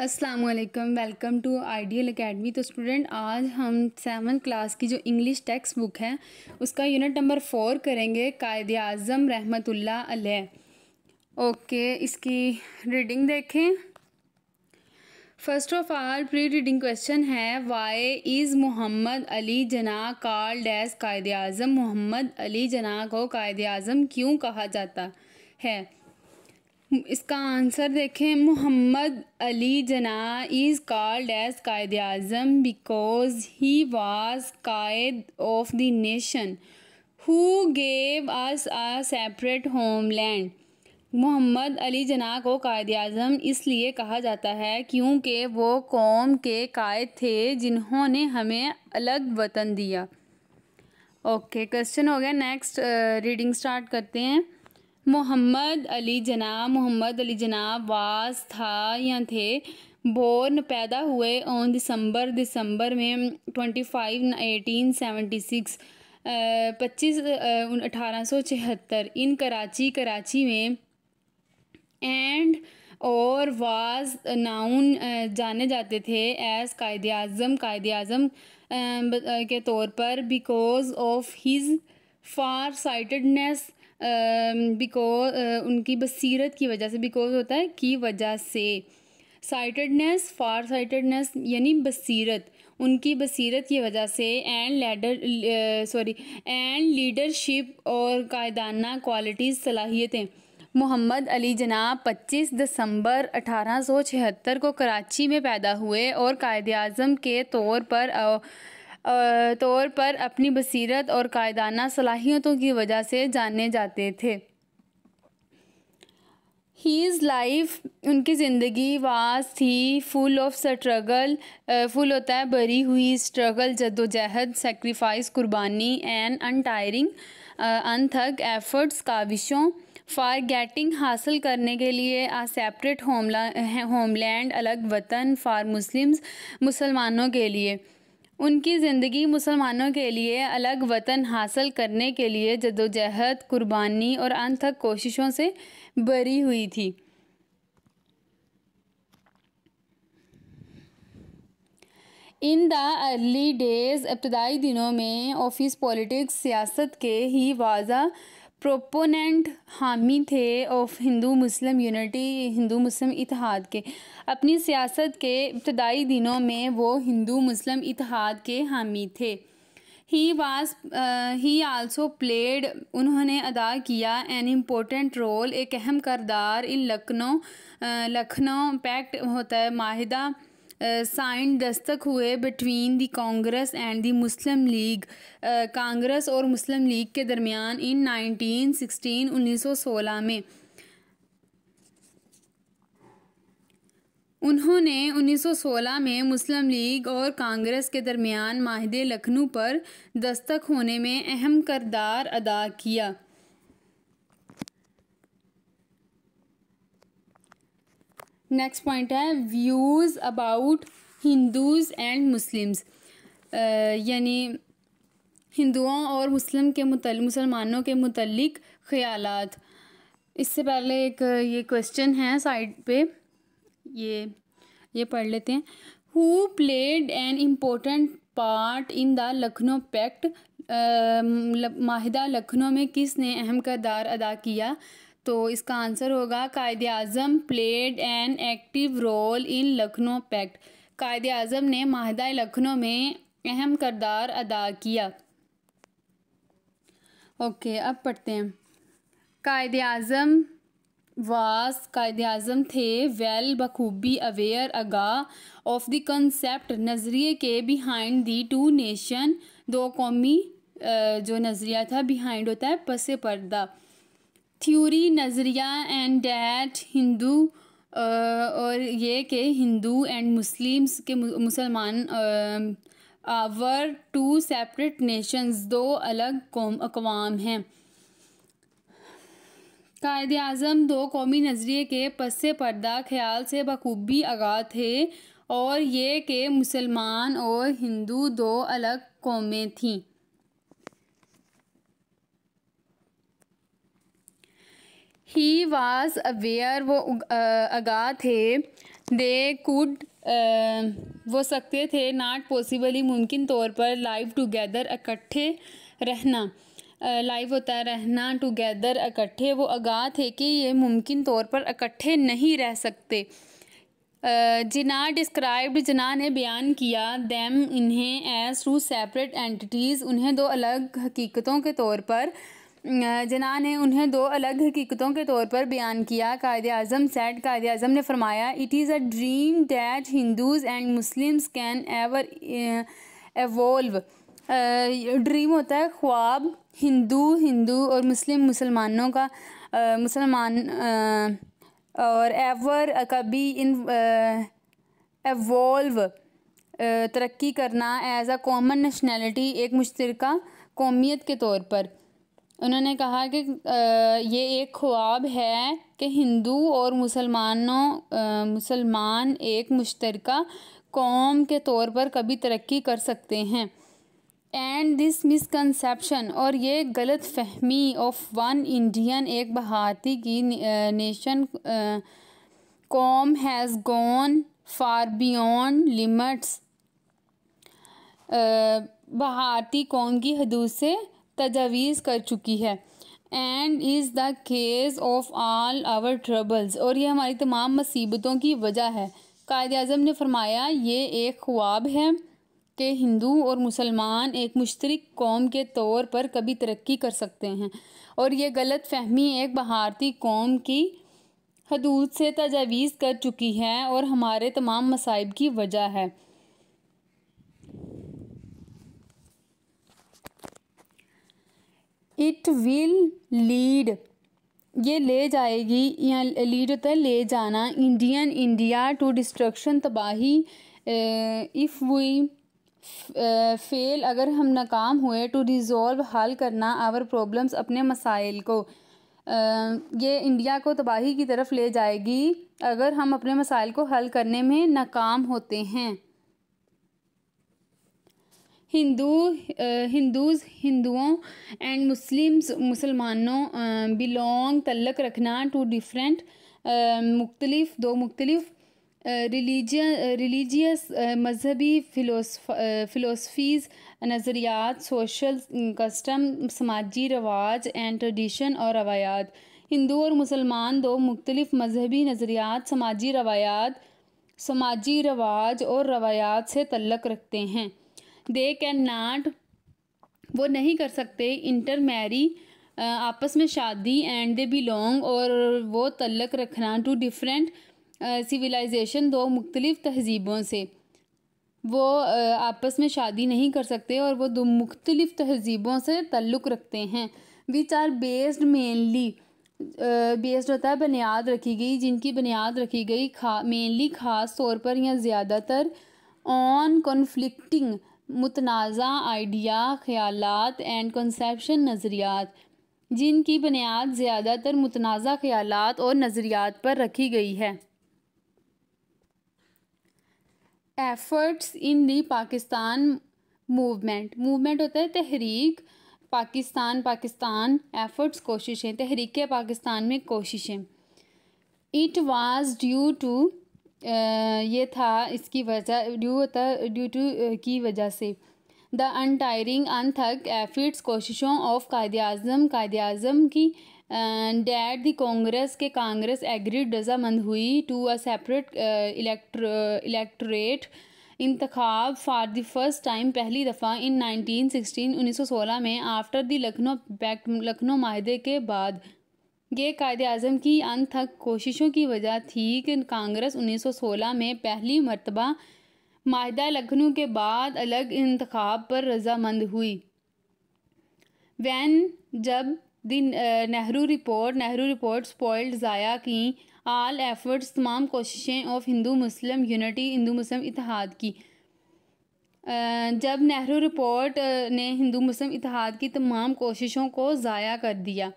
असलकम welcome to ideal academy तो student आज हम सेवन क्लास की जो इंग्लिश टेक्स्ट बुक है उसका यूनिट नंबर फोर करेंगे कायद अज़म रहमत ओके इसकी रीडिंग देखें first of all pre reading question है why is Mohammad Ali Jinnah called as Quaid Azam Mohammad Ali Jinnah को कायद अज़म क्यों कहा जाता है इसका आंसर देखें मोहम्मद अली जना is called as Quaid Azam because he was Quaid of the nation who gave us a separate homeland Mohammad Ali Jinnah को कायद अजम इसलिए कहा जाता है क्योंकि वो कौम के कायद थे जिन्होंने हमें अलग वतन दिया ओके okay, क्वेश्चन हो गया नेक्स्ट रीडिंग स्टार्ट करते हैं मोहम्मद अली जना मोहम्मद अली जना वास था या थे बोर्न पैदा हुए ऑन दिसंबर दिसंबर में twenty five eighteen seventy six पच्चीस अठारह सौ छिहत्तर इन कराची कराची में एंड और वाज नाउन जाने जाते थे एज कायद अजम कायद अजम के तौर पर because of his far sightedness because um, uh, उनकी बसीरत की वजह से बिकॉज होता है की वजह से साइटेडनेस फार साइटेडनेस यानी बसीरत उनकी बसीरत की वजह से and leader sorry and leadership और कायदाना क्वालिटीज़ सलाहियतें मोहम्मद अली जनाब 25 दिसंबर अठारह को कराची में पैदा हुए और कायद अजम के तौर पर तौर पर अपनी बसीरत और कायदाना सलाहियतों की वजह से जाने जाते थे हीज़ लाइफ उनकी ज़िंदगी वास थी फुल ऑफ स्ट्रगल फुल होता है भरी हुई स्ट्रगल जदोजहद सेक्रीफाइस कुर्बानी एंड अनटायरिंग अनथक एफर्ट्स काविशों फार गेटिंग हासिल करने के लिए आ सेपरेट होमला होमलैंड अलग वतन फार मुस्लिम्स मुसलमानों के लिए उनकी ज़िंदगी मुसलमानों के लिए अलग वतन हासिल करने के लिए जदोजहद कुर्बानी और अनथक कोशिशों से भरी हुई थी इन द अर्ली डेज़ इब्तदाई दिनों में ऑफिस पॉलिटिक्स सियासत के ही वाजा प्रोपोनेंट हामी थे ऑफ हिंदू मुस्लिम यूनिटी हिंदू मुस्लिम इतिहाद के अपनी सियासत के इब्तदाई दिनों में वो हिंदू मुस्लिम इतिहाद के हामी थे he was he also played उन्होंने अदा किया एन इम्पोर्टेंट रोल एक अहम करदार in Lucknow uh, Lucknow pact होता है माहिदा साइन दस्तक हुए between the Congress and the Muslim League Congress और मुस्लिम लीग के दरमियान इन 1916 1916 में उन्होंने 1916 में मुस्लिम लीग और कांग्रेस के दरमियान माहदे लखनऊ पर दस्तक होने में अहम करदार अदा किया नेक्स्ट पॉइंट है views about Hindus and Muslims यानी हिंदुओं और मुस्लिम के मुतल मुसलमानों के मुतलिक ख़्याल इससे पहले एक ये क्वेश्चन है साइड पे ये ये पढ़ लेते हैं who played an important part in the Lucknow pact माहिदा लखनऊ में किसने अहम किरदार अदा किया तो इसका आंसर होगा Quaid Azam played an active role in Lucknow pact Quaid Azam ने माहदा लखनऊ में अहम करदार अदा किया ओके अब पढ़ते हैं कायद अजम वास कायद अजम थे वेल बखूबी अवेयर आगा ऑफ द कंसेप्ट नज़रिए के बिहाइंड दी टू नेशन दो कौमी जो नज़रिया था बिहाइंड होता है पसे पर्दा थ्योरी नज़रिया एंड डैट हिंदू और ये कि हिंदू एंड मुस्लिम्स के मुसलमान आवर टू सेपरेट नेशंस दो अलग कौम अकवाम हैं कायद अजम दो कौमी नज़रिए के पस पर्दा ख्याल से बखूबी आगा थे और ये कि मुसलमान और हिंदू दो अलग कौमें थीं ही वाज अवेयर वो आगा थे दे कुड वो सकते थे नाट पॉसिबली मुमकिन तौर पर लाइव टुगेदर इकट्ठे रहना लाइव होता है रहना टुगेदर इकट्ठे वो आगा थे कि ये मुमकिन तौर पर इकट्ठे नहीं रह सकते जिना डिस्क्राइब्ड जिना ने बयान किया दैम इन्हें एज टू सेपरेट एंटिटीज़ उन्हें दो अलग हकीकतों के तौर पर जना ने उन्हें दो अलग हकीकतों के तौर पर बयान किया कायद अजम सैड कायद अजम ने फरमाया it is uh, a dream that Hindus and Muslims can ever evolve dream होता है ख्वाब हिंदू हिंदू और मुस्लिम मुसलमानों का मुसलमान और एवर कभी इन एवोल्व तरक्की करना एज अ कॉमन नेशनैलिटी एक मुश्तरक कौमियत के तौर पर उन्होंने कहा कि ये एक ख्वाब है कि हिंदू और मुसलमानों मुसलमान एक मुश्तरक कौम के तौर पर कभी तरक्की कर सकते हैं एंड दिस मिसकनसेप्शन और ये गलत फहमी ऑफ वन इंडियन एक भारती की नेशन कॉम has gone far beyond limits भारती कौम की हदूद से तजावीज़ कर चुकी है and is the cause of all our troubles और ये हमारी तमाम मुसीबतों की वजह है कायद अजम ने फरमाया ये एक ख्वाब है कि हिंदू और मुसलमान एक मुश्तरक कौम के तौर पर कभी तरक्की कर सकते हैं और ये गलत फहमी एक भारतीय कौम की हदूद से तजावीज़ कर चुकी है और हमारे तमाम मसाइब की वजह है इट विल लीड ये ले जाएगी या लीड होता तो है ले जाना इंडियन इंडिया टू डिस्ट्रक्शन तबाही इफ़ वी फेल अगर हम नाकाम हुए टू रिजॉल्व हल करना आवर प्रॉब्लम्स अपने मसाइल को ये इंडिया को तबाही की तरफ ले जाएगी अगर हम अपने मसाइल को हल करने में नाकाम होते हैं हिंदू हिंदूज हिंदुओं एंड मुस्लिम्स मुसलमानों बिलोंग तल्लक रखना टू डिफरेंट मुख्तलिफ दो मुख्तलिफ रिलीजियस रिलीजियस मजहबी फ़िलोसफीज़ नज़रियात सोशल कस्टम समाजी रवाज एंड ट्रेडिशन और रवायात हिंदू और मुसलमान दो मुख्तलिफ मजहबी नज़रियात समाजी रवायात समाजी रवाज और रवायात से तल्लक रखते हैं दे कैन नाट वो नहीं कर सकते इंटर मैरी आपस में शादी एंड दे बिलोंग और वो तल्लक रखना टू डिफरेंट सिविलाइजेशन दो मुख्तलिफ़ तहजीबों से वो आपस में शादी नहीं कर सकते और वो दो मुख्तलिफ़ तहजीबों से तल्लुक़ रखते हैं which are based mainly based होता है बुनियाद रखी गई जिनकी बुनियाद रखी गई खा मेनली ख़ास तौर पर या ज़्यादातर ऑन कॉन्फ्लिक्टिंग मुतनाज़ा आइडिया ख्याल एंड कंसेप्शन नज़रियात जिनकी बुनियाद ज़्यादातर मुतनाज़ा ख्याल और नज़रियात पर रखी गई है efforts in the Pakistan movement movement होता है तहरीक पाकिस्तान पाकिस्तान एफ़र्ट्स कोशिशें तहरीक पाकिस्तान में कोशिशें इट वाज ड्यू टू ये था इसकी वजह ड्यू था ड्यू टू की वजह से द अनटायरिंग अनथक एफिट्स कोशिशों ऑफ कायद अजम कायद अजम की डैट द कांग्रेस के कांग्रेस एग्रीड रजामंद हुई टू अ सेपरेट इलेक्ट्रेट इंतखब फार द फर्स्ट टाइम पहली दफ़ा इन नाइनटीन सिक्सटीन उन्नीस सौ सोलह में after the Lucknow pact Lucknow माहे के बाद ये कायद अजम की अनथक कोशिशों की वजह थी कि कांग्रेस 1916 में पहली मरतबा माहिदा लखनऊ के बाद अलग इंतखब पर रजामंद हुई वैन जब दिन Nehru report Nehru report spoiled ज़ाया की आल एफर्ट्स तमाम कोशिशें ऑफ हिंदू मुस्लिम यूनिटी हिंदू मुस्लिम इतिहाद की जब नेहरू रिपोर्ट ने हिंदू मुस्लिम इतिहाद की तमाम कोशिशों को ज़ाया कर दिया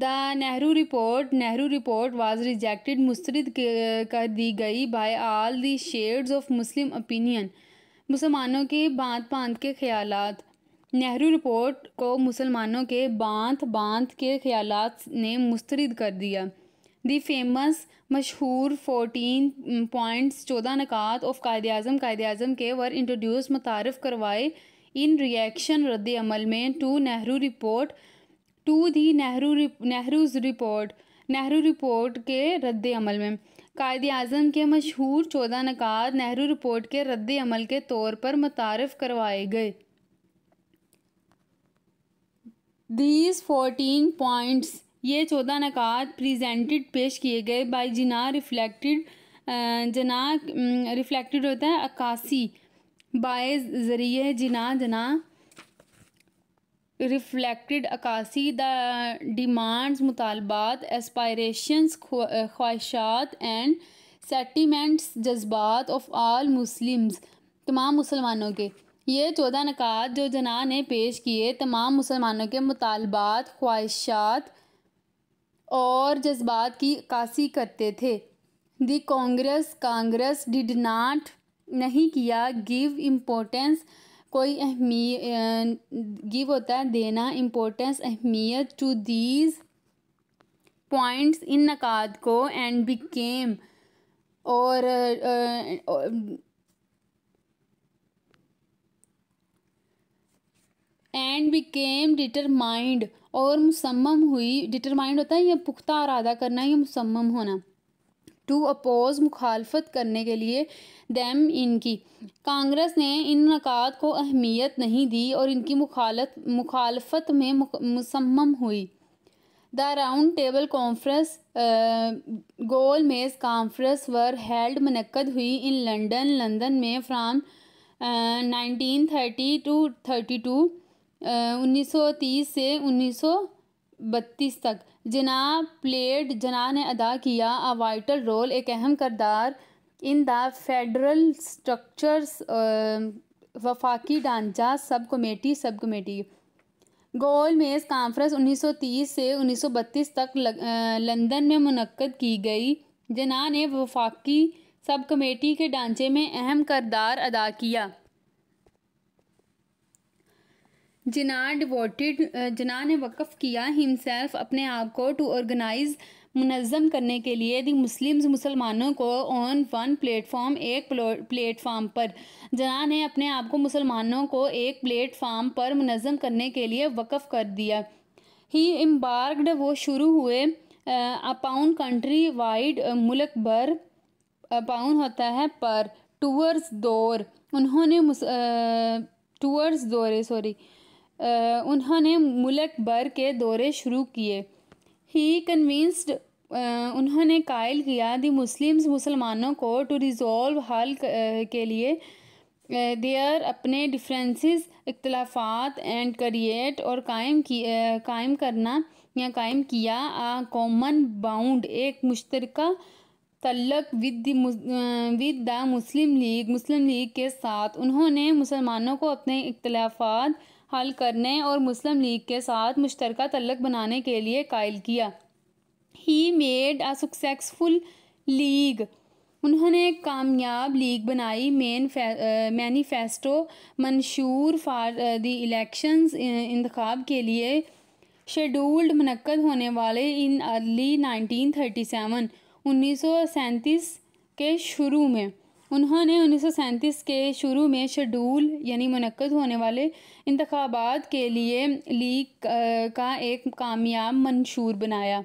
the Nehru report Nehru report was rejected मुस्तरद कर दी गई by all the shades of Muslim opinion मुसलमानों के बांध बांध के ख्याल नेहरू रिपोर्ट को मुसलमानों के बांध बांध के ख्याल ने मुस्तरद कर दिया दी फेमस मशहूर फोटीन पॉइंट्स चौदह नकात ऑफ कायद अजम कायद अजम के वर इंट्रोड्यूस मुतारफ़ करवाए इन रिएक्शन रद्द अमल में to Nehru report to the Nehru Nehru's report Nehru report के रद्द अमल में कायद अजम के मशहूर चौदह नकाद नेहरू रिपोर्ट के रद्द अमल के तौर पर मुतारफ़ करवाए गए दीज फोटीन पॉइंट्स ये चौदह नकाद प्रीजेंटेड पेश किए गए by Jinnah reflected Jinnah reflected होता है अक्सी बाय ज़रिए जिना जना रिफ्लेक्टेड अकासी द डिमांड्स मुतालबात एस्पायरेशंस ख्वाहिशात एंड सेटिमेंट्स जज्बात ऑफ आल मुस्लिम्स तमाम मुसलमानों के ये चौदह नकात जो जना ने पेश किए तमाम मुसलमानों के मुतालबात ख्वाहिशात और जज्बात की अक्सी करते थे the Congress Congress did not नहीं किया गिव इम्पोर्टेंस कोई अहमी गिव होता है देना इम्पोर्टेंस अहमियत टू दीज पॉइंट्स इन नकाद को एंड बिकेम और एंड बिकेम डिटरमाइंड और मुसम्म हुई डिटरमाइंड होता है ये पुख्ता अरादा करना या मुसम्म होना टू अपोज मुखालफत करने के लिए दैम इनकी कांग्रेस ने इन नकात को अहमियत नहीं दी और इनकी मुखालत मुखालफत में मुसम्म हुई द राउंड टेबल कॉन्फ्रेंस गोल मेज़ कॉन्फ्रेंस वर हेल्ड मनक़द हुई इन लंडन लंदन में from nineteen thirty two thirty two उन्नीस सौ तीस से उन्नीस सौ बत्तीस तक जिना प्लेड जना ने अदा किया अ वाइटल रोल एक अहम करदार इन द फेडरल स्ट्रक्चर्स वफाकी ढांचा सब कमेटी सब कमेटी गोल मेज़ कॉन्फ्रेंस 1930 से 1932 तक लंदन में मनक़द की गई जना ने वफाकी सब कमेटी के ढांचे में अहम करदार अदा किया जिना डिवोटेड जिना ने वक़ किया हिमसेल्फ अपने आप को टू ऑर्गेनाइज मुनज़म करने के लिए दी मुस्लिम्स मुसलमानों को ऑन वन प्लेटफॉर्म एक प्लेटफॉर्म पर जना ने अपने आप को मुसलमानों को एक प्लेटफॉर्म पर मुनज़म करने के लिए वक़ कर दिया ही एम्बार्ग वो शुरू हुए अपाउन कंट्री वाइड मुल्क भर अपाउन होता है पर टूअर्स दौर उन्होंने टूअर्स दौरे सॉरी उन्होंने मुलक भर के दौरे शुरू किए ही कन्विंस्ड उन्होंने कायल किया दी मुस्लिम्स मुसलमानों को टू रिज़ोल्व हल के लिए देयर अपने डिफरेंसेस इख्तलाफात एंड करिएट और कायम की कायम करना या कायम किया आ कॉमन बाउंड एक मुश्तरका तल्लक with with the Muslim League Muslim League के साथ उन्होंने मुसलमानों को अपने इख्तलाफात हल करने और मुस्लिम लीग के साथ मुश्तरक तल्लक बनाने के लिए कायल किया he made a successful league उन्होंने एक कामयाब लीग बनाई मेन मैनीफेस्टो मंशूर फार दी इलेक्शंस इंतखब के लिए शेड्यूल्ड मनक़द होने वाले in early nineteen thirty seven उन्नीस के शुरू में उन्होंने उन्नीस के शुरू में शेड्यूल यानी मनक़द होने वाले इंतबात के लिए लीग का एक कामयाब मंशूर बनाया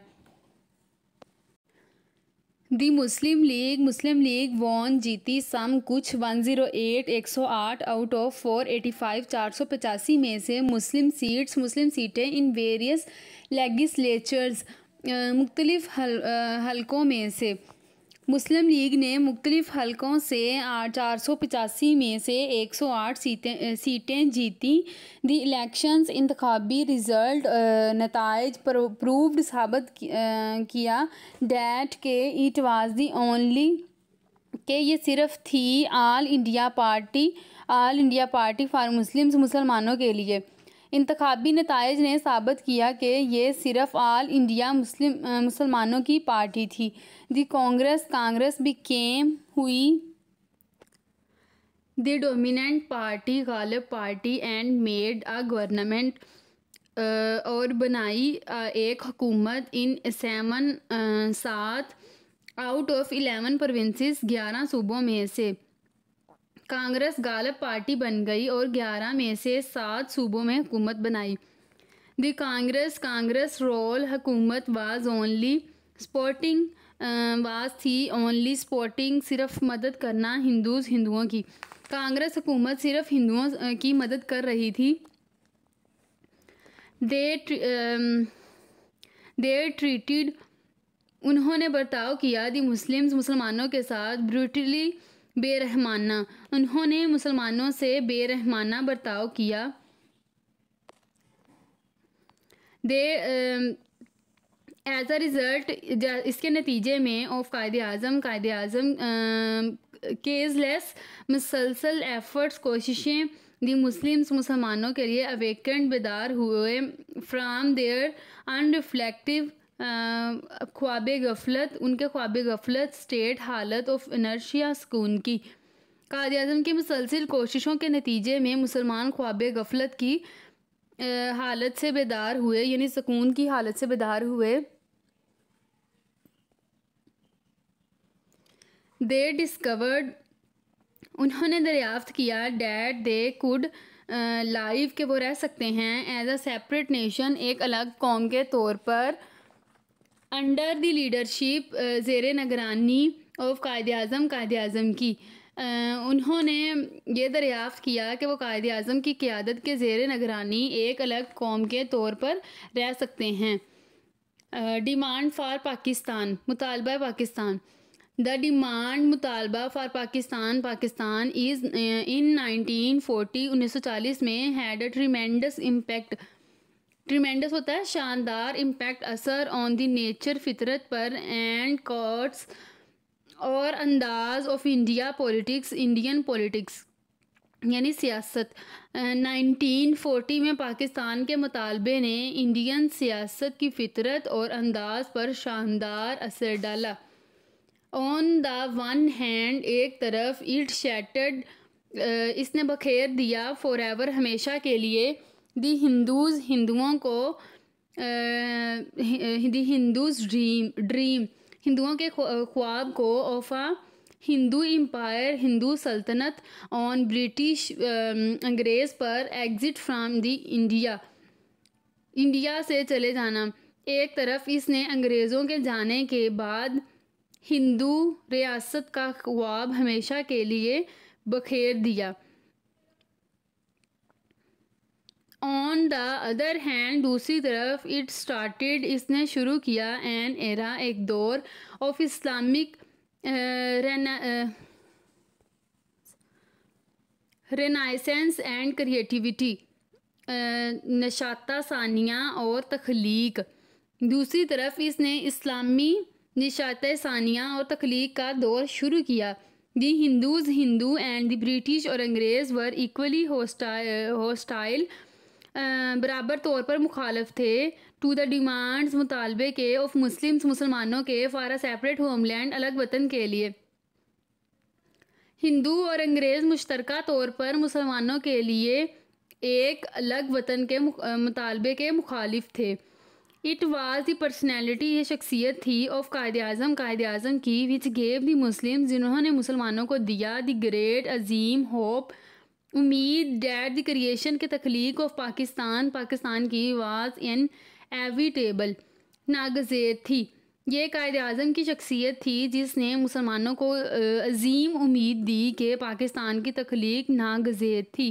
the Muslim League Muslim League won some सम कुछ 108 108 आउट ऑफ 485 485 में से मुस्लिम सीट्स मुस्लिम सीटें इन वेरियस लेगिसलेचर्स मुख्तलिफ़ हल, हलकों में से मुस्लिम लीग ने मुख्तलिफ हलकों से चार सौ पचासी में से एक सौ आठ सीटें सीटें जीती दी इलेक्शन इंतबी रिज़ल्ट नतज प्रूवड साबित किया डैट के इट वाज दी ओनली के ये सिर्फ थी all India party all India party for Muslims मुसलमानों के लिए इंतबी नतज ने साबित किया कि ये सिर्फ आल इंडिया मुस्लिम मुसलमानों की पार्टी थी दी कांग्रेस कांग्रेस भी केम हुई द डोमिनेंट पार्टी गालिब पार्टी एंड मेड अ गवर्नमेंट और बनाई एक हुकूमत इन सेवन सात आउट ऑफ इलेवन प्रोविंसेस ग्यारह सूबों में से कांग्रेस गालब पार्टी बन गई और 11 में से सात सूबों में हुकूमत बनाई द कांग्रेस कांग्रेस रोल हुकूमत वाज ओनली स्पोर्टिंग वाज थी ओनली स्पोर्टिंग सिर्फ मदद करना हिंदूज हिंदुओं की कांग्रेस हुकूमत सिर्फ हिंदुओं की मदद कर रही थी दे दे ट्रीटेड उन्होंने बर्ताव किया दी मुस्लिम्स मुसलमानों के साथ ब्रूटली बेरहमाना उन्होंने मुसलमानों से बेरहमाना बर्ताव किया दे एज अ रिज़ल्ट इसके नतीजे में ऑफ कायद अजम कायद अजम केजलेस मुसलसल एफर्ट्स कोशिशें दी मुस्लिम्स मुसलमानों के लिए अवेकेंट बेदार हुए फ्राम देयर अनरिफ्लेक्टिव ख्वाब गफलत उनके ख्वाब गफलत स्टेट हालत ऑफ इनर्शिया सुकून की काद अजम की मुसलसिल कोशिशों के नतीजे में मुसलमान ख्वाब गफलत की आ, हालत से बेदार हुए यानी सुकून की हालत से बेदार हुए दे डिस्कवर्ड उन्होंने दरियाफ्त किया डैट दे कुड लाइव के वो रह सकते हैं एज अ सेपरेट नेशन एक अलग कौम के तौर पर अंडर द लीडरशिप जेर नगरानी ऑफ कायद अजम कायद अजम की आ, उन्होंने ये दरियाफ़्त किया कि वो कायद अजम की क़्यादत के जेर नगरानी एक अलग कौम के तौर पर रह सकते हैं डिमांड फ़ार पाकिस्तान मुतालबा पाकिस्तान द डिमांड मुतालबा for Pakistan Pakistan is in nineteen forty उन्नीस सौ चालीस में had a tremendous impact tremendous होता है शानदार इम्पैक्ट असर ऑन द नेचर फितरत पर एंड कॉट्स और अंदाज of India politics Indian politics यानी सियासत 1940 में पाकिस्तान के मुतालबे ने इंडियन सियासत की फितरत और अंदाज पर शानदार असर डाला ऑन द वन हैंड एक तरफ इट शैटर्ड इसने बखेर दिया फॉर एवर हमेशा के लिए दी हिंदूज़ हिंदुओं को दी हिंदूज़ ड्रीम ड्रीम हिंदुओं के ख्वाब को ओफा हिंदू एम्पायर हिंदू सल्तनत ऑन ब्रिटिश अंग्रेज़ पर exit from the India India से चले जाना एक तरफ इसने अंग्रेज़ों के जाने के बाद हिंदू रियासत का ख्वाब हमेशा के लिए बखेर दिया ऑन द अदर हैंड दूसरी तरफ इट स्टार्टेड इसने शुरू किया एन एरा एक दौर of Islamic renaissance and creativity नशाता सानिया और तख्लीक दूसरी तरफ इसने इस्लामी निशात सानिया और तख्लीक का दौर शुरू किया the Hindus Hindu and the British और अंग्रेज़ वर इक्वली होस्टाइल बराबर तौर पर मुखालफ थे टू द डिमांड्स मुतालबे के ऑफ मुस्लिम्स मुसलमानों के फॉर अ सेपरेट होमलैंड अलग वतन के लिए हिंदू और अंग्रेज़ मुश्तरक तौर पर मुसलमानों के लिए एक अलग वतन के मुतालबे के मुखालिफ थे इट वाज दी पर्सनैलिटी ये शख्सियत थी ऑफ कायद अजम कायद अजम की विच गेव दी मुस्लिम जिन्होंने मुसलमानों को दिया दी ग्रेट अजीम होप उम्मीद डेट द क्रिएशन के तख्लीक ऑफ पाकिस्तान पाकिस्तान की वाज इन एविटेबल नागजेर थी ये कायद अजम की शख्सियत थी जिसने मुसलमानों को अजीम उम्मीद दी कि पाकिस्तान की तख्लीक नागजेर थी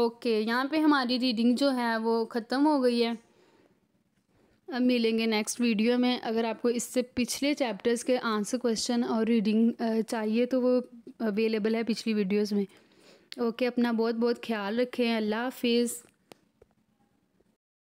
ओके यहाँ पे हमारी रीडिंग जो है वो ख़त्म हो गई है अब मिलेंगे नेक्स्ट वीडियो में अगर आपको इससे पिछले चैप्टर्स के आंसर क्वेश्चन और रीडिंग चाहिए तो वो अवेलेबल है पिछली वीडियोस में ओके अपना बहुत बहुत ख्याल रखें अल्लाह हाफिज़